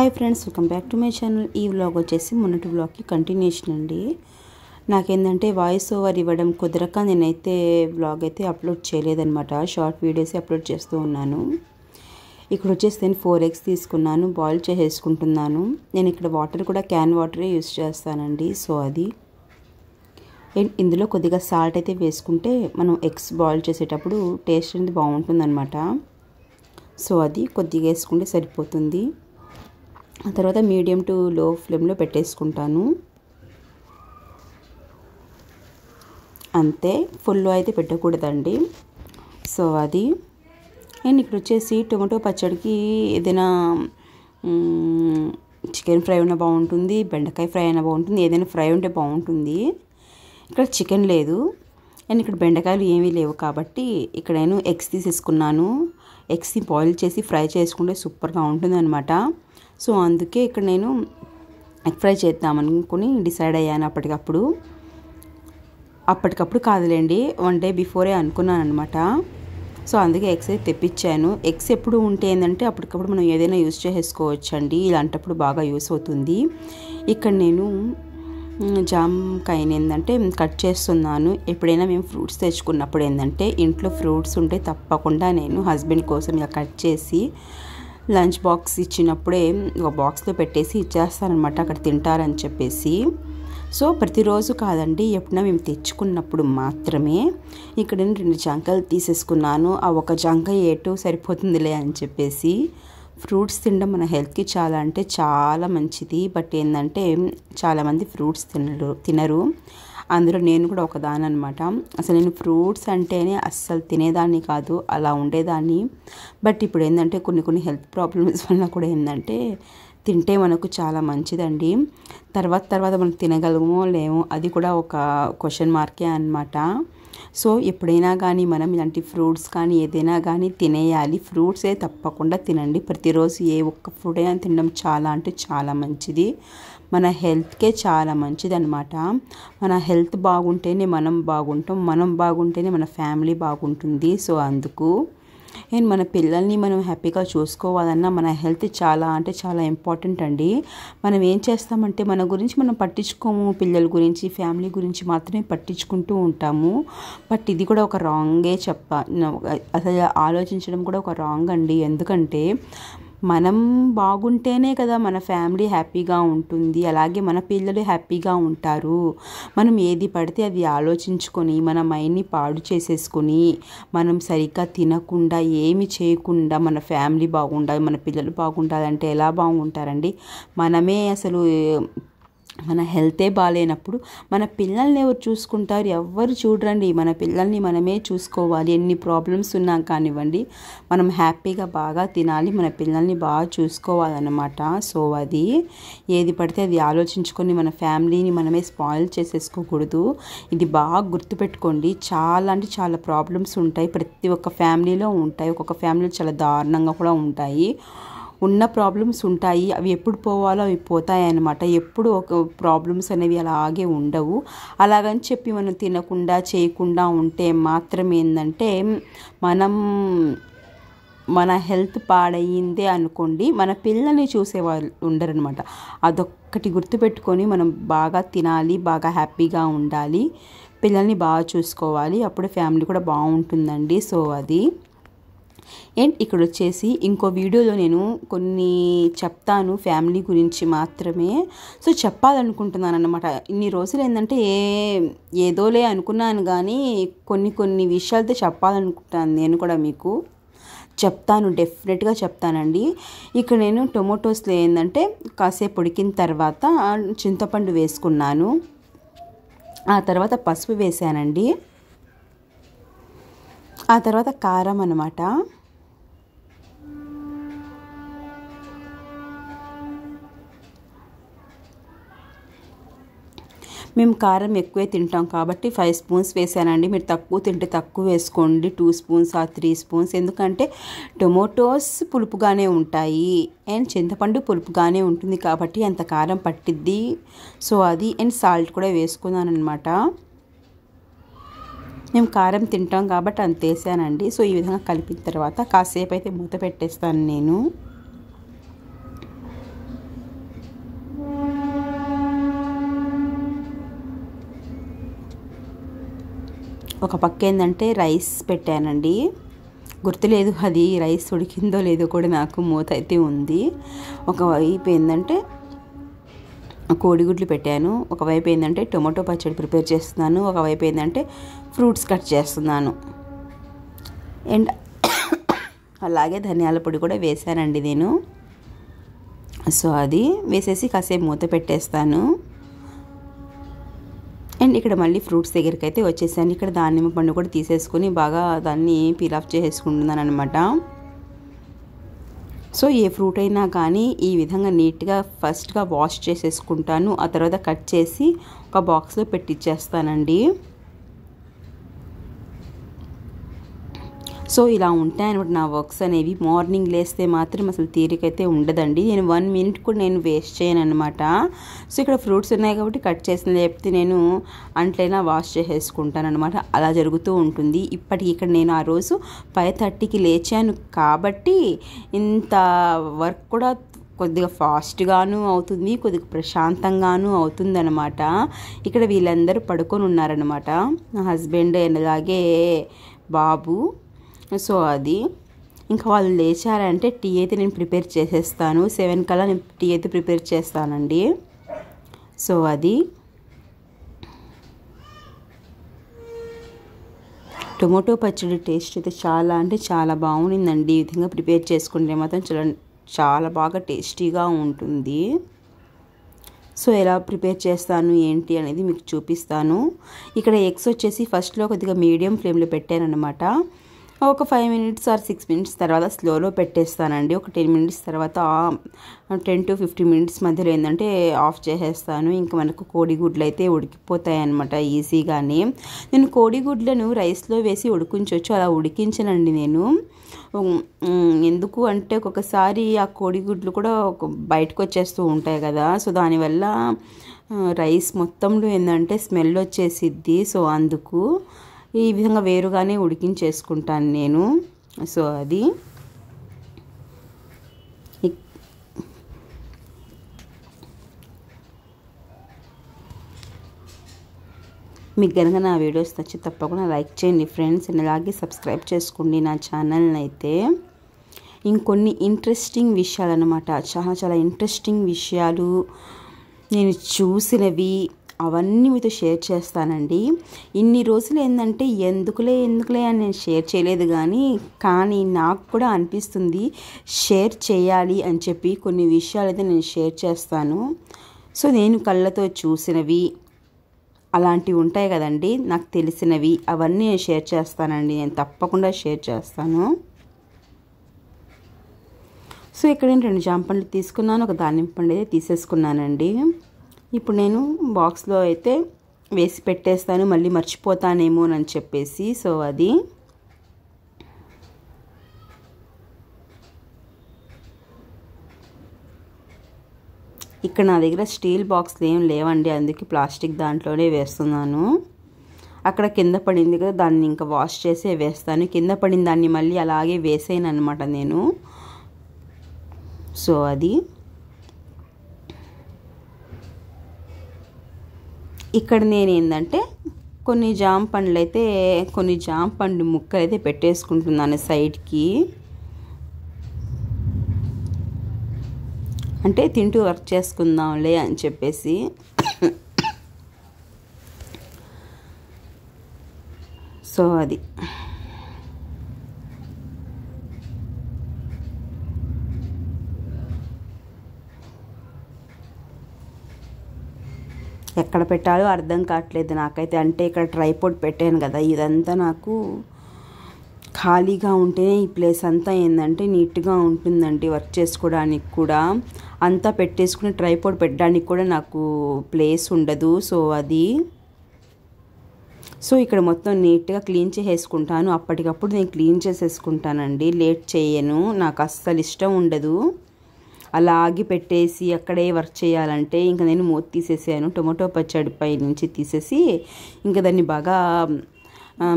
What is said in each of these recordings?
hi friends welcome back to my channel ఈ vlog వచ్చేసి మొన్నటి వ్లాగ్కి కంటిన్యూషన్ అండి నాకేంటంటే వాయిస్ ఓవర్ ఇవ్వడం కుదరక నేనైతే వ్లాగ్ అయితే అప్లోడ్ చేయలేదనమాట షార్ట్ వీడియోస్ అప్లోడ్ చేస్తూ ఉన్నాను ఇక్కడ వచ్చేసి నేను ఫోర్ ఎగ్స్ తీసుకున్నాను బాయిల్ చేసేసుకుంటున్నాను నేను ఇక్కడ వాటర్ కూడా క్యాన్ వాటరే యూస్ చేస్తానండి సో అది ఇందులో కొద్దిగా సాల్ట్ అయితే వేసుకుంటే మనం ఎగ్స్ బాయిల్ చేసేటప్పుడు టేస్ట్ అనేది బాగుంటుందన్నమాట సో అది కొద్దిగా వేసుకుంటే సరిపోతుంది ఆ తర్వాత మీడియం టు లో ఫ్లేమ్లో పెట్టేసుకుంటాను అంతే ఫుల్లో అయితే పెట్టకూడదండి సో అది నేను ఇక్కడ వచ్చేసి టొమాటో పచ్చడికి ఏదైనా చికెన్ ఫ్రై ఉన్న బాగుంటుంది బెండకాయ ఫ్రై అయినా బాగుంటుంది ఏదైనా ఫ్రై ఉంటే బాగుంటుంది ఇక్కడ చికెన్ లేదు అండ్ ఇక్కడ బెండకాయలు ఏమీ లేవు కాబట్టి ఇక్కడ నేను ఎగ్స్ తీసేసుకున్నాను ఎగ్స్ని బాయిల్ చేసి ఫ్రై చేసుకుంటే సూపర్గా ఉంటుంది అనమాట సో అందుకే ఇక్కడ నేను ఎగ్ ఫ్రై చేద్దామనుకుని డిసైడ్ అయ్యాను అప్పటికప్పుడు అప్పటికప్పుడు కాదులేండి వన్ డే బిఫోరే అనుకున్నాను అనమాట సో అందుకే ఎగ్స్ అయితే తెప్పించాను ఎగ్స్ ఎప్పుడు ఉంటే ఏంటంటే అప్పటికప్పుడు మనం ఏదైనా యూస్ చేసుకోవచ్చండి ఇలాంటప్పుడు బాగా యూస్ అవుతుంది ఇక్కడ నేను జామకాయని ఏంటంటే కట్ చేస్తున్నాను ఎప్పుడైనా మేము ఫ్రూట్స్ తెచ్చుకున్నప్పుడు ఏంటంటే ఇంట్లో ఫ్రూట్స్ ఉంటే తప్పకుండా నేను హస్బెండ్ కోసం ఇలా కట్ చేసి లంచ్ బాక్స్ ఇచ్చినప్పుడే ఒక బాక్స్లో పెట్టేసి ఇచ్చేస్తారనమాట అక్కడ తింటారని చెప్పేసి సో ప్రతిరోజు కాదండి ఎప్పుడైనా మేము తెచ్చుకున్నప్పుడు మాత్రమే ఇక్కడ నేను రెండు జంకలు తీసేసుకున్నాను ఆ ఒక జంక ఏటో సరిపోతుందిలే అని చెప్పేసి ఫ్రూట్స్ తినడం మన హెల్త్కి చాలా అంటే చాలా మంచిది బట్ ఏంటంటే చాలామంది ఫ్రూట్స్ తినరు తినరు అందులో నేను కూడా ఒకదాని అనమాట అసలు నేను ఫ్రూట్స్ అంటేనే అస్సలు తినేదాన్ని కాదు అలా ఉండేదాన్ని బట్ ఇప్పుడు ఏంటంటే కొన్ని కొన్ని హెల్త్ ప్రాబ్లమ్స్ వల్ల కూడా ఏంటంటే తింటే మనకు చాలా మంచిదండి తర్వాత తర్వాత మనం తినగలమో లేమో అది కూడా ఒక క్వశ్చన్ మార్కే అనమాట సో ఎప్పుడైనా కానీ మనం ఇలాంటి ఫ్రూట్స్ కానీ ఏదైనా కానీ తినేయాలి ఫ్రూట్సే తప్పకుండా తినండి ప్రతిరోజు ఏ ఒక్క ఫ్రూట్ అయినా తినడం చాలా అంటే చాలా మంచిది మన హెల్త్కే చాలా మంచిది అనమాట మన హెల్త్ బాగుంటేనే మనం బాగుంటాం మనం బాగుంటేనే మన ఫ్యామిలీ బాగుంటుంది సో అందుకు అండ్ మన పిల్లల్ని మనం హ్యాపీగా చూసుకోవాలన్నా మన హెల్త్ చాలా అంటే చాలా ఇంపార్టెంట్ అండి మనం ఏం చేస్తామంటే మన గురించి మనం పట్టించుకోము పిల్లల గురించి ఫ్యామిలీ గురించి మాత్రమే పట్టించుకుంటూ ఉంటాము బట్ ఇది కూడా ఒక రాంగే చెప్ప అసలు ఆలోచించడం కూడా ఒక రాంగ్ అండి ఎందుకంటే మనం బాగుంటేనే కదా మన ఫ్యామిలీ హ్యాపీగా ఉంటుంది అలాగే మన పిల్లలు హ్యాపీగా ఉంటారు మనం ఏది పడితే అది ఆలోచించుకొని మన మైండ్ని పాడు చేసేసుకొని మనం సరిగ్గా తినకుండా ఏమి చేయకుండా మన ఫ్యామిలీ బాగుండాలి మన పిల్లలు బాగుండాలంటే ఎలా బాగుంటారండి మనమే అసలు మన హెల్తే బాగాలేనప్పుడు మన పిల్లల్ని ఎవరు చూసుకుంటారు ఎవరు చూడరండి మన పిల్లల్ని మనమే చూసుకోవాలి ఎన్ని ప్రాబ్లమ్స్ ఉన్నా కానివ్వండి మనం హ్యాపీగా బాగా తినాలి మన పిల్లల్ని బాగా చూసుకోవాలన్నమాట సో అది ఏది పడితే అది ఆలోచించుకొని మన ఫ్యామిలీని మనమే స్పాయిల్ చేసేసుకోకూడదు ఇది బాగా గుర్తుపెట్టుకోండి చాలా అంటే చాలా ప్రాబ్లమ్స్ ఉంటాయి ప్రతి ఒక్క ఫ్యామిలీలో ఉంటాయి ఒక్కొక్క ఫ్యామిలీలో చాలా దారుణంగా కూడా ఉంటాయి ఉన్న ప్రాబ్లమ్స్ ఉంటాయి అవి ఎప్పుడు పోవాలో అవి పోతాయి అనమాట ఎప్పుడు ఒక ప్రాబ్లమ్స్ అనేవి అలాగే ఉండవు అలాగని చెప్పి మనం తినకుండా చేయకుండా ఉంటే మాత్రం ఏంటంటే మనం మన హెల్త్ పాడయిందే అనుకోండి మన పిల్లల్ని చూసేవాళ్ళు ఉండరనమాట అదొక్కటి గుర్తుపెట్టుకొని మనం బాగా తినాలి బాగా హ్యాపీగా ఉండాలి పిల్లల్ని బాగా చూసుకోవాలి అప్పుడు ఫ్యామిలీ కూడా బాగుంటుందండి సో అది అండ్ ఇక్కడ వచ్చేసి ఇంకో వీడియోలో నేను కొన్ని చెప్తాను ఫ్యామిలీ గురించి మాత్రమే సో చెప్పాలనుకుంటున్నాను అనమాట ఇన్ని రోజులు ఏంటంటే ఏ ఏదోలే అనుకున్నాను కానీ కొన్ని కొన్ని విషయాలతో చెప్పాలనుకుంటాను నేను కూడా మీకు చెప్తాను డెఫినెట్గా చెప్తానండి ఇక్కడ నేను టొమాటోస్లో ఏంటంటే కాసేపు ఉడికిన తర్వాత చింతపండు వేసుకున్నాను ఆ తర్వాత పసుపు వేసానండి ఆ తర్వాత కారం అనమాట మేము కారం ఎక్కువే తింటాం కాబట్టి ఫైవ్ స్పూన్స్ వేసానండి మీరు తక్కువ తింటే తక్కువ వేసుకోండి టూ స్పూన్స్ ఆ త్రీ స్పూన్స్ ఎందుకంటే టొమాటోస్ పులుపుగానే ఉంటాయి అండ్ చింతపండు పులుపుగానే ఉంటుంది కాబట్టి అంత కారం పట్టిద్ది సో అది అండ్ సాల్ట్ కూడా వేసుకున్నాను అనమాట మేము కారం తింటాం కాబట్టి అంత వేసానండి సో ఈ విధంగా కలిపిన తర్వాత కాసేపు అయితే మూత పెట్టేస్తాను నేను ఒక పక్క ఏంటంటే రైస్ పెట్టానండి గుర్తులేదు అది రైస్ ఉడికిందో లేదో కూడా నాకు మూత అయితే ఉంది ఒకవైపు ఏంటంటే కోడిగుడ్లు పెట్టాను ఒకవైపు ఏంటంటే టొమాటో పచ్చడి ప్రిపేర్ చేస్తున్నాను ఒకవైపు ఏంటంటే ఫ్రూట్స్ కట్ చేస్తున్నాను అండ్ అలాగే ధనియాల పొడి కూడా వేశానండి నేను సో అది వేసేసి కాసేపు మూత పెట్టేస్తాను అండ్ ఇక్కడ మళ్ళీ ఫ్రూట్స్ దగ్గరికి అయితే వచ్చేసాను ఇక్కడ దానిమ్మ పండు కూడా తీసేసుకుని బాగా దాన్ని పీల్ ఆఫ్ చేసేసుకుంటున్నాను అనమాట సో ఏ ఫ్రూట్ అయినా కానీ ఈ విధంగా నీట్గా ఫస్ట్గా వాష్ చేసేసుకుంటాను ఆ తర్వాత కట్ చేసి ఒక బాక్స్లో పెట్టిచ్చేస్తానండి సో ఇలా ఉంటాయి అనమాట నా వర్క్స్ అనేవి మార్నింగ్ లేస్తే మాత్రం అసలు తీరికైతే ఉండదండి నేను వన్ మినిట్ కూడా నేను వేస్ట్ చేయను అనమాట సో ఇక్కడ ఫ్రూట్స్ ఉన్నాయి కాబట్టి కట్ చేసిన లేకపోతే నేను అంట్లైనా వాష్ చేసేసుకుంటాను అనమాట అలా జరుగుతూ ఉంటుంది ఇప్పటికి ఇక్కడ నేను ఆ రోజు ఫైవ్ థర్టీకి లేచాను కాబట్టి ఇంత వర్క్ కూడా కొద్దిగా ఫాస్ట్గాను అవుతుంది కొద్దిగా ప్రశాంతంగాను అనమాట ఇక్కడ వీళ్ళందరూ పడుకొని ఉన్నారనమాట నా హస్బెండ్ అలాగే బాబు సో అది ఇంకా వాళ్ళు లేచారంటే టీ అయితే నేను ప్రిపేర్ చేసేస్తాను సెవెన్ కల్లా నేను టీ అయితే ప్రిపేర్ చేస్తానండి సో అది టొమాటో పచ్చడి టేస్ట్ అయితే చాలా అంటే చాలా బాగుండిందండి ఈ విధంగా ప్రిపేర్ చేసుకుంటే మాత్రం చాలా చాలా బాగా టేస్టీగా ఉంటుంది సో ఎలా ప్రిపేర్ చేస్తాను ఏంటి అనేది మీకు చూపిస్తాను ఇక్కడ ఎగ్స్ వచ్చేసి ఫస్ట్లో కొద్దిగా మీడియం ఫ్లేమ్లో పెట్టానమాట ఒక five minutes or six minutes తర్వాత స్లోలో పెట్టేస్తానండి ఒక టెన్ మినిట్స్ తర్వాత టెన్ టు ఫిఫ్టీన్ మినిట్స్ మధ్యలో ఏంటంటే ఆఫ్ చేసేస్తాను ఇంకా మనకు కోడిగుడ్లు అయితే ఉడికిపోతాయి అనమాట ఈజీగానే నేను కోడిగుడ్లను రైస్లో వేసి ఉడికించవచ్చు అలా ఉడికించనండి నేను ఎందుకు అంటే ఒక్కొక్కసారి ఆ కోడిగుడ్లు కూడా బయటకు వచ్చేస్తూ ఉంటాయి కదా సో దానివల్ల రైస్ మొత్తంలో ఏంటంటే స్మెల్ వచ్చేసిద్ది సో అందుకు ఈ విధంగా వేరుగానే ఉడికించేసుకుంటాను నేను సో అది మీకు కనుక నా వీడియోస్ నచ్చి తప్పకుండా లైక్ చేయండి ఫ్రెండ్స్ అలాగే సబ్స్క్రైబ్ చేసుకోండి నా ఛానల్ని అయితే ఇంకొన్ని ఇంట్రెస్టింగ్ విషయాలు అనమాట చాలా చాలా ఇంట్రెస్టింగ్ విషయాలు నేను చూసినవి అవన్నీ మీతో షేర్ చేస్తానండి ఇన్ని రోజులు ఏంటంటే ఎందుకులే ఎందుకులే అని నేను షేర్ చేయలేదు కానీ కానీ నాకు కూడా అనిపిస్తుంది షేర్ చేయాలి అని చెప్పి కొన్ని విషయాలు అయితే నేను షేర్ చేస్తాను సో నేను కళ్ళతో చూసినవి అలాంటివి ఉంటాయి కదండి నాకు తెలిసినవి అవన్నీ నేను షేర్ చేస్తానండి నేను తప్పకుండా షేర్ చేస్తాను సో ఇక్కడ నేను రెండు జాంపండ్లు తీసుకున్నాను ఒక దానిమ్మ పండు అయితే తీసేసుకున్నానండి ఇప్పుడు నేను బాక్స్లో అయితే వేసి పెట్టేస్తాను మళ్ళీ మర్చిపోతానేమోనని చెప్పేసి సో అది ఇక్కడ నా దగ్గర స్టీల్ బాక్స్లు ఏం లేవండి అందుకే ప్లాస్టిక్ దాంట్లోనే వేస్తున్నాను అక్కడ కింద పడింది కదా దాన్ని ఇంకా వాష్ చేసే వేస్తాను కింద పడిన దాన్ని మళ్ళీ అలాగే వేసేయను అనమాట నేను సో అది ఇక్కడ నేను ఏంటంటే కొన్ని జామ పండ్లు అయితే కొన్ని జామ పండు ముక్కలు అయితే పెట్టేసుకుంటున్నాను సైడ్కి అంటే తింటూ వర్క్ చేసుకుందాంలే అని చెప్పేసి సో అది ఎక్కడ పెట్టాలో అర్థం కావట్లేదు నాకైతే అంటే ఇక్కడ ట్రైపోర్ట్ పెట్టాను కదా ఇదంతా నాకు ఖాళీగా ఉంటేనే ఈ ప్లేస్ అంతా ఏంటంటే నీట్గా ఉంటుందండి వర్క్ చేసుకోవడానికి కూడా అంతా పెట్టేసుకుని ట్రైపోర్ట్ పెట్టడానికి కూడా నాకు ప్లేస్ ఉండదు సో అది సో ఇక్కడ మొత్తం నీట్గా క్లీన్ చేసేసుకుంటాను అప్పటికప్పుడు నేను క్లీన్ చేసేసుకుంటానండి లేట్ చేయను నాకు అస్సలు ఇష్టం ఉండదు ఆగి పెట్టేసి అక్కడే వర్క్ చేయాలంటే ఇంకా నేను మూత తీసేసాను టొమాటో పచ్చడి పై నుంచి తీసేసి ఇంకా దాన్ని బాగా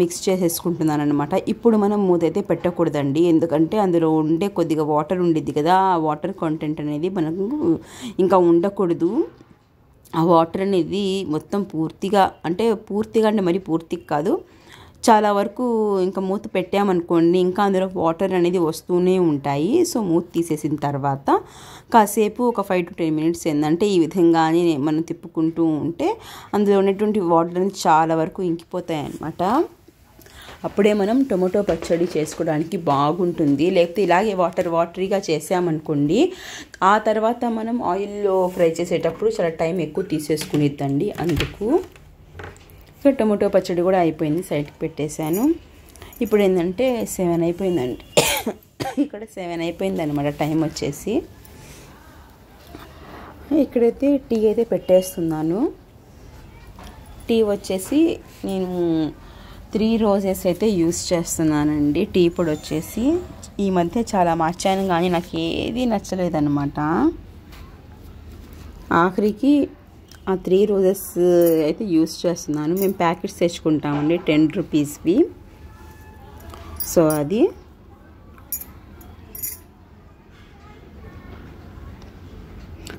మిక్స్ చేసేసుకుంటున్నాను అనమాట ఇప్పుడు మనం మూత అయితే పెట్టకూడదండి ఎందుకంటే అందులో ఉండే కొద్దిగా వాటర్ ఉండిద్ది కదా ఆ వాటర్ కంటెంట్ అనేది మనకు ఇంకా ఉండకూడదు ఆ వాటర్ అనేది మొత్తం పూర్తిగా అంటే పూర్తిగా అంటే మరి పూర్తి కాదు చాలా వరకు ఇంకా మూత పెట్టామనుకోండి ఇంకా అందులో వాటర్ అనేది వస్తూనే ఉంటాయి సో మూత తీసేసిన తర్వాత కాసేపు ఒక ఫైవ్ టు టెన్ మినిట్స్ ఏంటంటే ఈ విధంగానే మనం తిప్పుకుంటూ ఉంటే అందులో ఉన్నటువంటి వాటర్ అనేది చాలా వరకు ఇంకిపోతాయి అన్నమాట అప్పుడే మనం టొమాటో పచ్చడి చేసుకోవడానికి బాగుంటుంది లేకపోతే ఇలాగే వాటర్ వాటరీగా చేసామనుకోండి ఆ తర్వాత మనం ఆయిల్లో ఫ్రై చేసేటప్పుడు చాలా టైం ఎక్కువ తీసేసుకునిద్దండి అందుకు ఇంకా టొమాటో పచ్చడి కూడా అయిపోయింది సైడ్కి పెట్టేశాను ఇప్పుడు ఏంటంటే సెవెన్ అయిపోయిందండి ఇక్కడ సెవెన్ అయిపోయింది అనమాట టైం వచ్చేసి ఇక్కడైతే టీ అయితే పెట్టేస్తున్నాను టీ వచ్చేసి నేను త్రీ రోజెస్ అయితే యూస్ చేస్తున్నానండి టీ పొడి వచ్చేసి ఈ మధ్య చాలా మార్చాను కానీ నాకు ఏది నచ్చలేదన్నమాట ఆఖరికి ఆ త్రీ రోజెస్ uh, అయితే యూస్ చేస్తున్నాను మేము ప్యాకెట్స్ తెచ్చుకుంటామండి టెన్ రూపీస్వి సో అది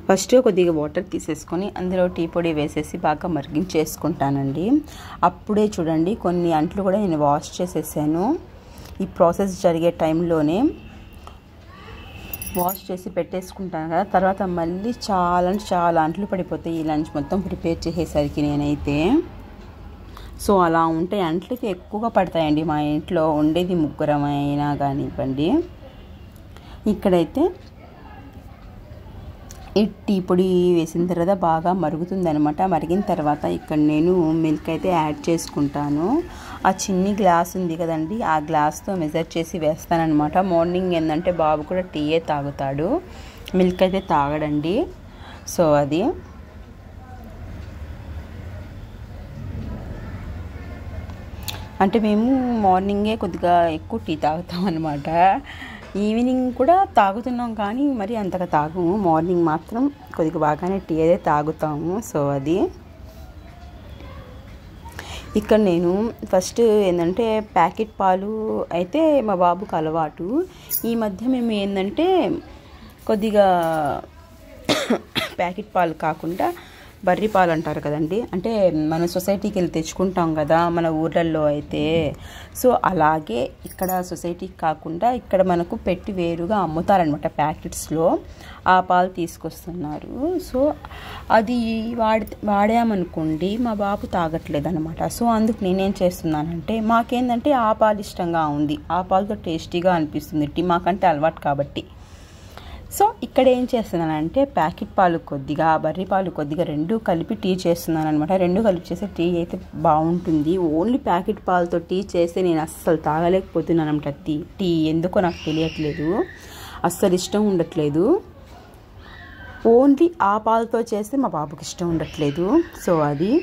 ఫస్ట్ కొద్దిగా వాటర్ తీసేసుకొని అందులో టీ పొడి వేసేసి బాగా మరిగించేసుకుంటానండి అప్పుడే చూడండి కొన్ని అంట్లు కూడా నేను వాష్ చేసేసాను ఈ ప్రాసెస్ జరిగే టైంలోనే వాష్ చేసి పెట్టేసుకుంటాను కదా తర్వాత మళ్ళీ చాలా అంటే చాలా అంట్లు పడిపోతాయి ఈ లంచ్ మొత్తం ప్రిపేర్ చేసేసరికి నేనైతే సో అలా ఉంటే అంట్లకి ఎక్కువగా పడతాయండి మా ఇంట్లో ఉండేది ముగ్గురమైనా కానివ్వండి ఇక్కడైతే ఈ టీ పొడి వేసిన తర్వాత బాగా మరుగుతుందనమాట మరిగిన తర్వాత ఇక్కడ నేను మిల్క్ అయితే యాడ్ చేసుకుంటాను ఆ చిన్ని గ్లాస్ ఉంది కదండి ఆ గ్లాస్తో మెజర్ చేసి వేస్తానమాట మార్నింగ్ ఏంటంటే బాబు కూడా టీయే తాగుతాడు మిల్క్ అయితే తాగడండి సో అది అంటే మేము మార్నింగే కొద్దిగా ఎక్కువ టీ తాగుతాం అనమాట ఈవినింగ్ కూడా తాగుతున్నాం కానీ మరి అంతగా తాగము మార్నింగ్ మాత్రం కొద్దిగా బాగానే టీ అదే తాగుతాము సో అది ఇక్కడ నేను ఫస్ట్ ఏంటంటే ప్యాకెట్ పాలు అయితే మా బాబుకు అలవాటు ఈ మధ్య మేము ఏంటంటే కొద్దిగా ప్యాకెట్ పాలు కాకుండా బర్రీ పాలు అంటారు కదండి అంటే మన సొసైటీకి వెళ్ళి తెచ్చుకుంటాం కదా మన ఊర్లలో అయితే సో అలాగే ఇక్కడ సొసైటీకి కాకుండా ఇక్కడ మనకు పెట్టి వేరుగా అమ్ముతారనమాట ప్యాకెట్స్లో ఆ పాలు తీసుకొస్తున్నారు సో అది వాడి వాడామనుకోండి మా బాబు తాగట్లేదు అనమాట సో అందుకు నేనేం చేస్తున్నానంటే మాకేందంటే ఆ పాలు ఇష్టంగా ఉంది ఆ పాలతో టేస్టీగా అనిపిస్తుంది మాకంటే అలవాటు కాబట్టి ఇక్కడ ఏం చేస్తున్నానంటే ప్యాకెట్ పాలు కొద్దిగా బర్రి పాలు కొద్దిగా రెండు కలిపి టీ చేస్తున్నాను అనమాట రెండు కలిపి చేసే టీ అయితే బాగుంటుంది ఓన్లీ ప్యాకెట్ పాలతో టీ చేస్తే నేను అస్సలు తాగలేకపోతున్నాను అనమాట టీ టీ ఎందుకో నాకు తెలియట్లేదు అస్సలు ఇష్టం ఉండట్లేదు ఓన్లీ ఆ పాలతో చేస్తే మా బాబుకి ఇష్టం ఉండట్లేదు సో అది